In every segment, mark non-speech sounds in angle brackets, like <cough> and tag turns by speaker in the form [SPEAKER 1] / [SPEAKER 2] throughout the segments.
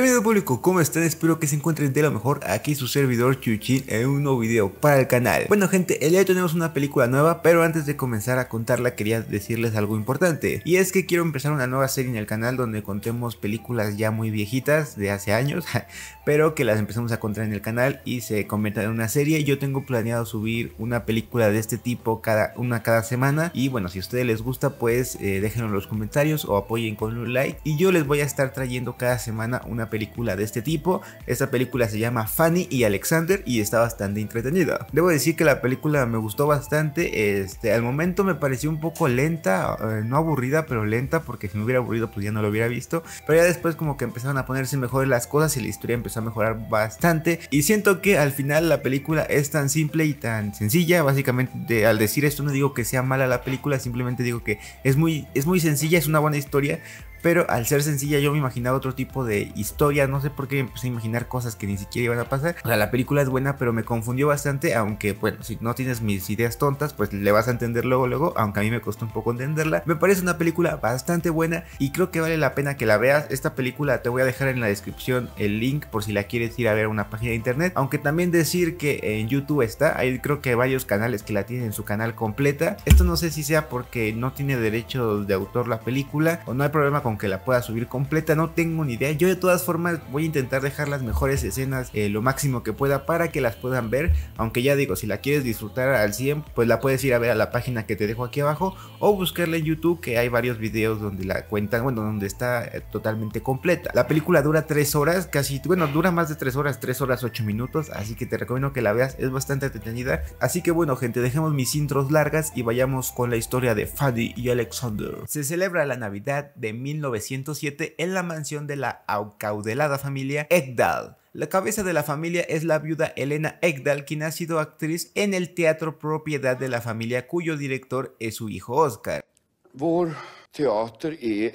[SPEAKER 1] Bienvenido público, ¿cómo están? Espero que se encuentren de lo mejor aquí su servidor Chuchin en un nuevo video para el canal. Bueno gente, el día de hoy tenemos una película nueva, pero antes de comenzar a contarla quería decirles algo importante. Y es que quiero empezar una nueva serie en el canal donde contemos películas ya muy viejitas de hace años, <laughs> pero que las empezamos a contar en el canal y se convierta en una serie. Yo tengo planeado subir una película de este tipo cada una cada semana y bueno, si a ustedes les gusta pues eh, déjenlo en los comentarios o apoyen con un like y yo les voy a estar trayendo cada semana una película de este tipo. Esta película se llama Fanny y Alexander y está bastante entretenida. Debo decir que la película me gustó bastante. Este, al momento me pareció un poco lenta, eh, no aburrida, pero lenta porque si me hubiera aburrido pues ya no lo hubiera visto. Pero ya después como que empezaron a ponerse mejor las cosas y la historia empezó a mejorar bastante. Y siento que al final la película es tan simple y tan sencilla. Básicamente al decir esto no digo que sea mala la película, simplemente digo que es muy, es muy sencilla, es una buena historia pero al ser sencilla yo me imaginaba otro tipo de historia, no sé por qué empecé a imaginar cosas que ni siquiera iban a pasar. O sea, la película es buena, pero me confundió bastante, aunque bueno, si no tienes mis ideas tontas, pues le vas a entender luego, luego, aunque a mí me costó un poco entenderla. Me parece una película bastante buena y creo que vale la pena que la veas. Esta película te voy a dejar en la descripción el link por si la quieres ir a ver a una página de internet, aunque también decir que en YouTube está, Ahí creo que hay varios canales que la tienen en su canal completa. Esto no sé si sea porque no tiene derecho de autor la película o no hay problema con que la pueda subir completa, no tengo ni idea. Yo de todas formas voy a intentar dejar las mejores escenas eh, lo máximo que pueda para que las puedan ver, aunque ya digo, si la quieres disfrutar al 100, pues la puedes ir a ver a la página que te dejo aquí abajo o buscarla en YouTube que hay varios videos donde la cuentan, bueno, donde está eh, totalmente completa. La película dura 3 horas, casi, bueno, dura más de 3 horas, 3 horas 8 minutos, así que te recomiendo que la veas, es bastante entretenida. Así que bueno, gente, dejemos mis intros largas y vayamos con la historia de Fadi y Alexander. Se celebra la Navidad de mil 1907 en la mansión de la acaudelada familia Ekdal. La cabeza de la familia es la viuda Elena Ekdal, quien ha sido actriz en el teatro propiedad de la familia, cuyo director es su hijo Oscar. Vår teater är eh,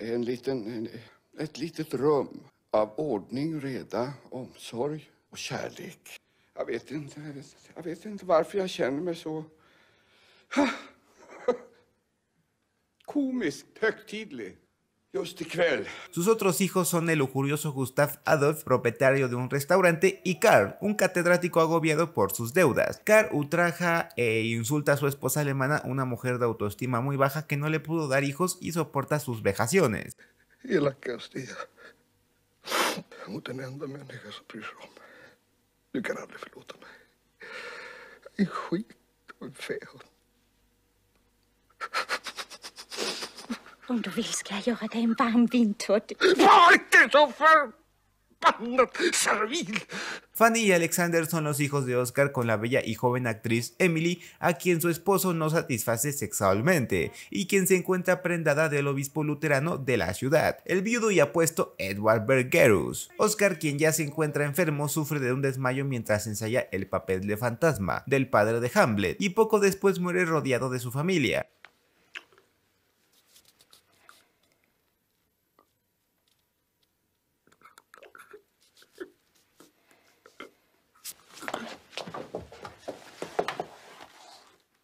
[SPEAKER 1] eh, en liten, eh, ett litet rum av ordning, reda, omsorg och kärlek. Jag vet inte, jag vet, inte varför jag känner mig så <laughs> komiskt högtidlig. Sus otros hijos son el lujurioso Gustav Adolf, propietario de un restaurante, y Karl, un catedrático agobiado por sus deudas. Karl ultraja e insulta a su esposa alemana, una mujer de autoestima muy baja que no le pudo dar hijos y soporta sus vejaciones. Y la castilla. Fanny y Alexander son los hijos de Oscar con la bella y joven actriz Emily, a quien su esposo no satisface sexualmente, y quien se encuentra prendada del obispo luterano de la ciudad, el viudo y apuesto Edward Bergerus. Oscar, quien ya se encuentra enfermo, sufre de un desmayo mientras ensaya el papel de fantasma del padre de Hamlet, y poco después muere rodeado de su familia.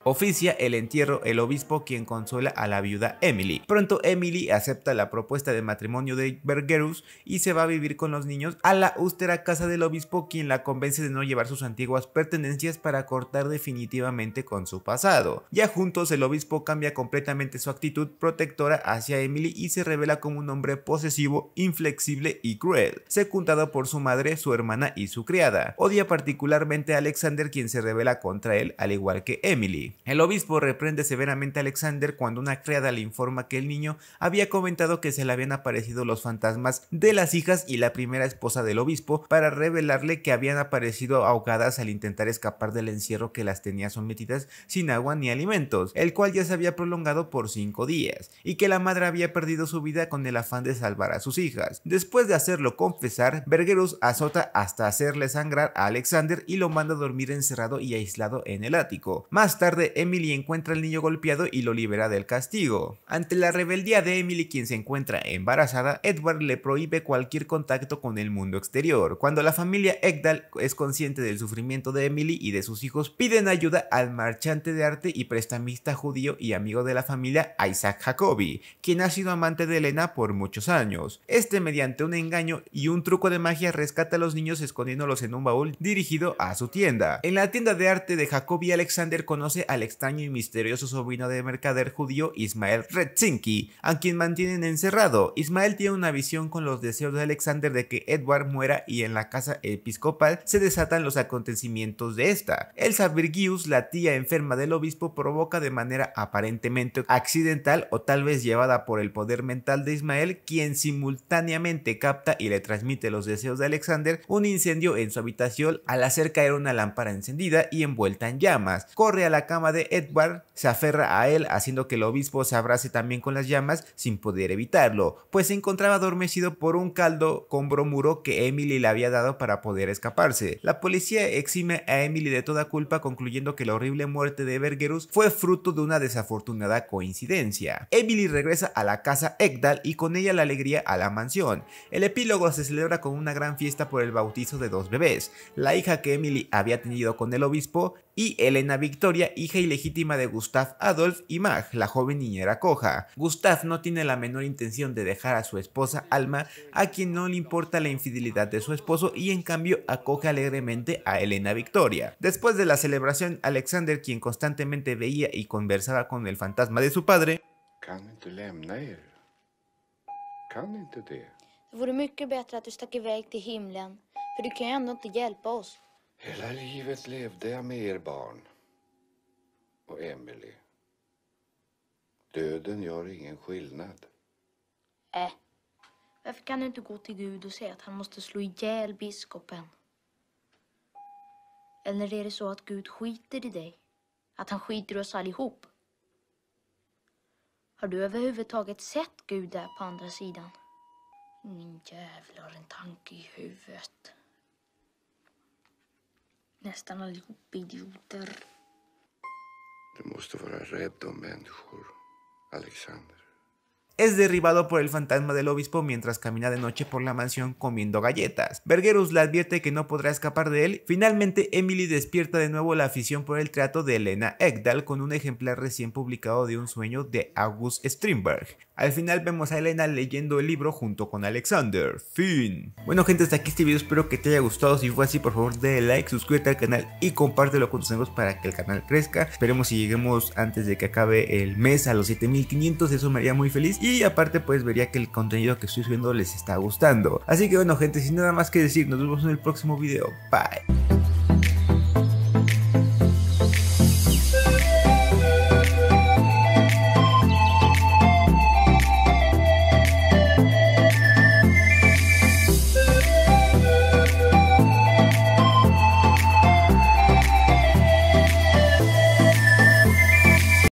[SPEAKER 1] Oficia el entierro el obispo quien consuela a la viuda Emily. Pronto Emily acepta la propuesta de matrimonio de Bergerus y se va a vivir con los niños a la ústera casa del obispo quien la convence de no llevar sus antiguas pertenencias para cortar definitivamente con su pasado. Ya juntos el obispo cambia completamente su actitud protectora hacia Emily y se revela como un hombre posesivo, inflexible y cruel, secundado por su madre, su hermana y su criada. Odia particularmente a Alexander quien se revela contra él al igual que Emily. El obispo reprende severamente a Alexander cuando una criada le informa que el niño había comentado que se le habían aparecido los fantasmas de las hijas y la primera esposa del obispo para revelarle que habían aparecido ahogadas al intentar escapar del encierro que las tenía sometidas sin agua ni alimentos, el cual ya se había prolongado por cinco días, y que la madre había perdido su vida con el afán de salvar a sus hijas. Después de hacerlo confesar, Bergerus azota hasta hacerle sangrar a Alexander y lo manda a dormir encerrado y aislado en el ático. Más tarde Emily encuentra al niño golpeado y lo libera del castigo. Ante la rebeldía de Emily, quien se encuentra embarazada, Edward le prohíbe cualquier contacto con el mundo exterior. Cuando la familia Egdal es consciente del sufrimiento de Emily y de sus hijos, piden ayuda al marchante de arte y prestamista judío y amigo de la familia Isaac Jacobi, quien ha sido amante de Elena por muchos años. Este, mediante un engaño y un truco de magia, rescata a los niños escondiéndolos en un baúl dirigido a su tienda. En la tienda de arte de Jacobi, Alexander conoce a al extraño y misterioso sobrino de mercader judío Ismael Retzinki, a quien mantienen encerrado. Ismael tiene una visión con los deseos de Alexander de que Edward muera y en la casa episcopal se desatan los acontecimientos de esta. Elsa Virgius, la tía enferma del obispo, provoca de manera aparentemente accidental o tal vez llevada por el poder mental de Ismael, quien simultáneamente capta y le transmite los deseos de Alexander, un incendio en su habitación al hacer caer una lámpara encendida y envuelta en llamas. Corre a la cama de Edward se aferra a él, haciendo que el obispo se abrace también con las llamas sin poder evitarlo, pues se encontraba adormecido por un caldo con bromuro que Emily le había dado para poder escaparse. La policía exime a Emily de toda culpa, concluyendo que la horrible muerte de Bergerus fue fruto de una desafortunada coincidencia. Emily regresa a la casa Egdal y con ella la alegría a la mansión. El epílogo se celebra con una gran fiesta por el bautizo de dos bebés, la hija que Emily había tenido con el obispo y Elena Victoria, hija hija ilegítima de Gustav Adolf y Mag, la joven niñera coja. Gustav no tiene la menor intención de dejar a su esposa Alma, a quien no le importa la infidelidad de su esposo y en cambio acoge alegremente a Elena Victoria. Después de la celebración, Alexander, quien constantemente veía y conversaba con el fantasma de su padre, och Emily. Döden gör ingen skillnad. Äh. Varför kan du inte gå till Gud och säga att han måste slå ihjäl biskopen? Eller är det så att Gud skiter i dig? Att han skiter i oss allihop? Har du överhuvudtaget sett Gud där på andra sidan? Ingen jävel har en tanke i huvudet. Nästan allihop idioter. Es derribado por el fantasma del obispo mientras camina de noche por la mansión comiendo galletas. Bergerus le advierte que no podrá escapar de él. Finalmente, Emily despierta de nuevo la afición por el trato de Elena Ekdal con un ejemplar recién publicado de un sueño de August Strindberg. Al final vemos a Elena leyendo el libro junto con Alexander. Fin. Bueno gente, hasta aquí este video, espero que te haya gustado. Si fue así, por favor, dale like, suscríbete al canal y compártelo con tus amigos para que el canal crezca. Esperemos si lleguemos antes de que acabe el mes a los 7500, eso me haría muy feliz. Y aparte, pues vería que el contenido que estoy subiendo les está gustando. Así que bueno gente, sin nada más que decir, nos vemos en el próximo video. Bye.